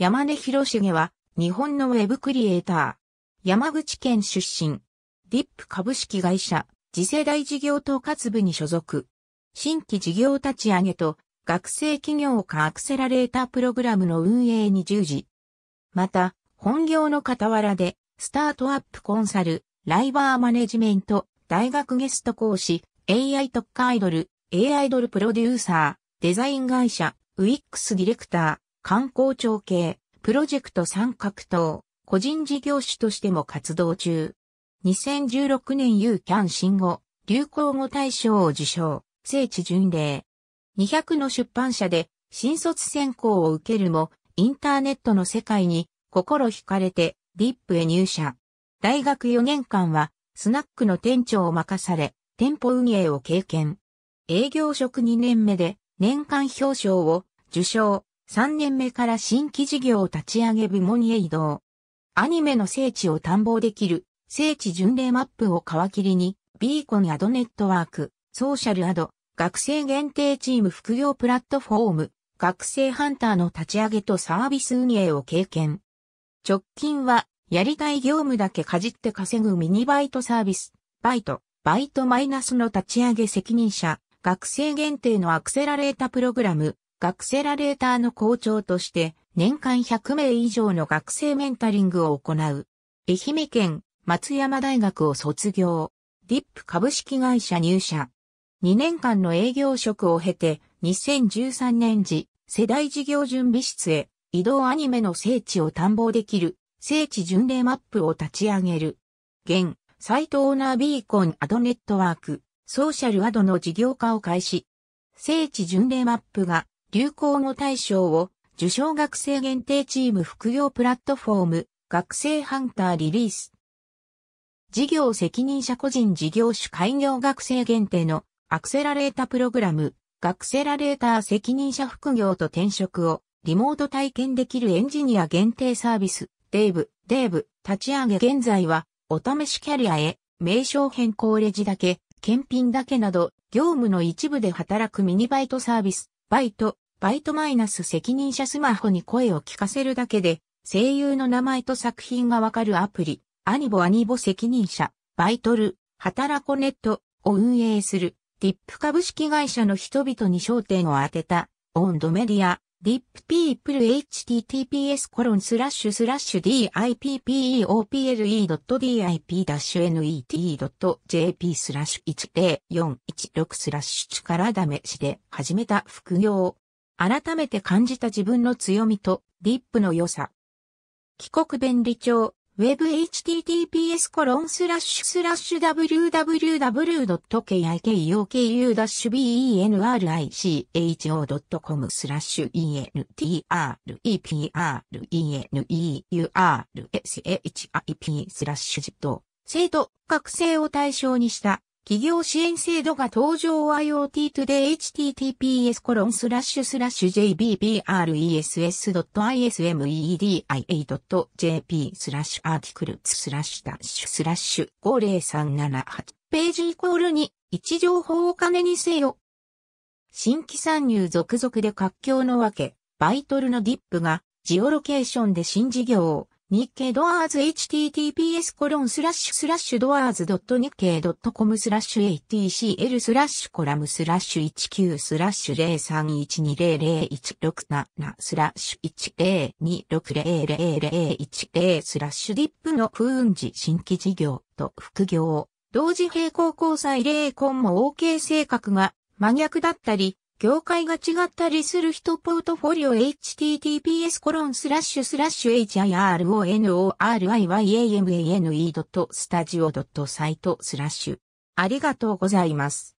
山根広重は、日本のウェブクリエイター。山口県出身。ディップ株式会社、次世代事業統括部に所属。新規事業立ち上げと、学生企業化アクセラレータープログラムの運営に従事。また、本業の傍らで、スタートアップコンサル、ライバーマネジメント、大学ゲスト講師、AI 特化アイドル、AI アイドルプロデューサー、デザイン会社、ウィックスディレクター、観光庁系、プロジェクト三角党、個人事業主としても活動中。2016年 U キャン新語、流行語大賞を受賞、聖地巡礼。200の出版社で新卒選考を受けるも、インターネットの世界に心惹かれて、ディップへ入社。大学4年間は、スナックの店長を任され、店舗運営を経験。営業職2年目で、年間表彰を受賞、3年目から新規事業を立ち上げ部門へ移動。アニメの聖地を探訪できる聖地巡礼マップを皮切りに、ビーコンアドネットワーク、ソーシャルアド、学生限定チーム副業プラットフォーム、学生ハンターの立ち上げとサービス運営を経験。直近は、やりたい業務だけかじって稼ぐミニバイトサービス、バイト、バイトマイナスの立ち上げ責任者、学生限定のアクセラレータプログラム、学生ラレーターの校長として年間100名以上の学生メンタリングを行う。愛媛県松山大学を卒業。ディップ株式会社入社。2年間の営業職を経て2013年時世代事業準備室へ移動アニメの聖地を探訪できる聖地巡礼マップを立ち上げる。現、サイトオーナービーコンアドネットワーク、ソーシャルアドの事業化を開始。聖地巡礼マップが流行語大賞を受賞学生限定チーム副業プラットフォーム学生ハンターリリース。事業責任者個人事業主開業学生限定のアクセラレータプログラム学生ラレーター責任者副業と転職をリモート体験できるエンジニア限定サービスデーブ、デーブ、立ち上げ現在はお試しキャリアへ名称変更レジだけ、検品だけなど業務の一部で働くミニバイトサービスバイトバイトマイナス責任者スマホに声を聞かせるだけで、声優の名前と作品がわかるアプリ、アニボアニボ責任者、バイトル、働こネットを運営する、ディップ株式会社の人々に焦点を当てた、オンドメディア、ディップピープル https コロンスラッシュスラッシュ dippople.dip-net.jp スラッシュ1041スラッシュ力試しで始めた副業。改めて感じた自分の強みとディップの良さ。帰国便利帳 webhttps コロンスラッシュスラッシュ www.kikoku-benricho.com スラッシュ e n t r e p r e n e u r s h i p スラッシュ実と生徒学生を対象にした企業支援制度が登場 IoT Today https コロンスラッシュスラッシュ jbbress.ismedia.jp スラッシュアーティクルスラッシュダッシュスラッシュ50378ページイコールに一情報を金にせよ。新規参入続々で活況のわけ、バイトルのディップがジオロケーションで新事業を日経ドアーズ https コロンスラッシュスラッシュドアーズ日経 .com スラッシュ atcl スラッシュコラムスラッシュ19スラッシュ0 3 1 2 0 0 1 6 7スラッシュ1026000010スラッシュディップの空運時新規事業と副業同時並行交際コンも OK 性格が真逆だったり業界が違ったりする人ポートフォリオ https コロンスラッシュスラッシュ hironoriyamanE.studio. サイトスラッシュありがとうございます。